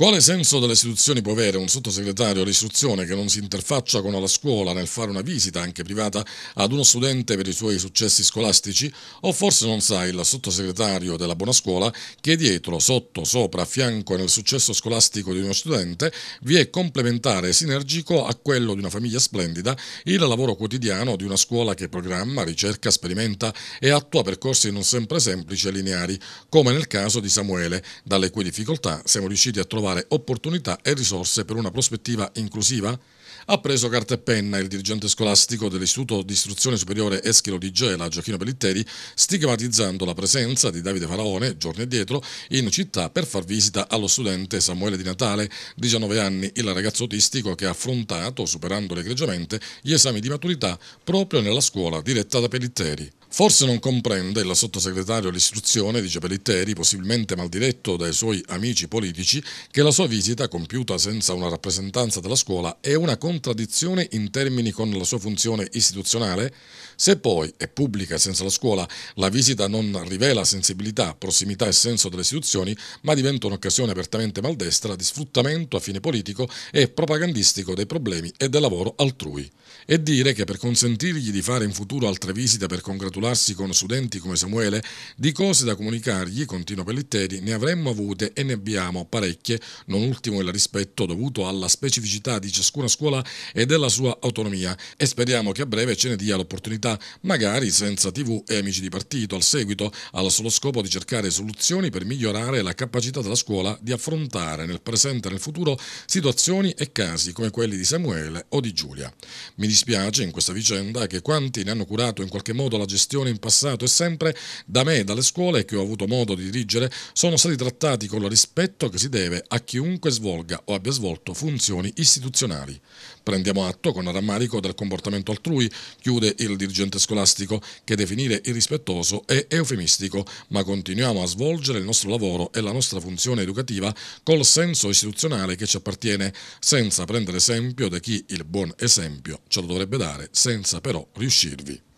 Quale senso delle istituzioni può avere un sottosegretario all'istruzione che non si interfaccia con la scuola nel fare una visita, anche privata, ad uno studente per i suoi successi scolastici? O forse non sa il sottosegretario della buona scuola che dietro, sotto, sopra, a fianco nel successo scolastico di uno studente vi è complementare e sinergico a quello di una famiglia splendida il lavoro quotidiano di una scuola che programma, ricerca, sperimenta e attua percorsi non sempre semplici e lineari, come nel caso di Samuele, dalle cui difficoltà siamo riusciti a trovare trovare opportunità e risorse per una prospettiva inclusiva? Ha preso carta e penna il dirigente scolastico dell'Istituto di Istruzione Superiore Eschilo di Gela, Giochino Pellitteri, stigmatizzando la presenza di Davide Faraone, giorni addietro, in città per far visita allo studente Samuele Di Natale, 19 anni, il ragazzo autistico che ha affrontato, superandolo egregiamente, gli esami di maturità proprio nella scuola diretta da Pellitteri. Forse non comprende il sottosegretario all'istruzione, dice Pellitteri, possibilmente maldiretto dai suoi amici politici, che la sua visita, compiuta senza una rappresentanza della scuola, è una contraddizione in termini con la sua funzione istituzionale? Se poi è pubblica senza la scuola, la visita non rivela sensibilità, prossimità e senso delle istituzioni, ma diventa un'occasione apertamente maldestra di sfruttamento a fine politico e propagandistico dei problemi e del lavoro altrui. E dire che per consentirgli di fare in futuro altre visite per congratulare congratularsi con studenti come Samuele, di cose da comunicargli, continua Pellitteri, ne avremmo avute e ne abbiamo parecchie, non ultimo il rispetto dovuto alla specificità di ciascuna scuola e della sua autonomia e speriamo che a breve ce ne dia l'opportunità, magari senza tv e amici di partito, al seguito, al solo scopo di cercare soluzioni per migliorare la capacità della scuola di affrontare nel presente e nel futuro situazioni e casi come quelli di Samuele o di Giulia. Mi dispiace in questa vicenda che quanti ne hanno curato in qualche modo la gestione gestione in passato e sempre da me, dalle scuole che ho avuto modo di dirigere, sono stati trattati con il rispetto che si deve a chiunque svolga o abbia svolto funzioni istituzionali. Prendiamo atto con rammarico del comportamento altrui, chiude il dirigente scolastico, che definire irrispettoso è eufemistico, ma continuiamo a svolgere il nostro lavoro e la nostra funzione educativa col senso istituzionale che ci appartiene, senza prendere esempio da chi il buon esempio ce lo dovrebbe dare, senza però riuscirvi.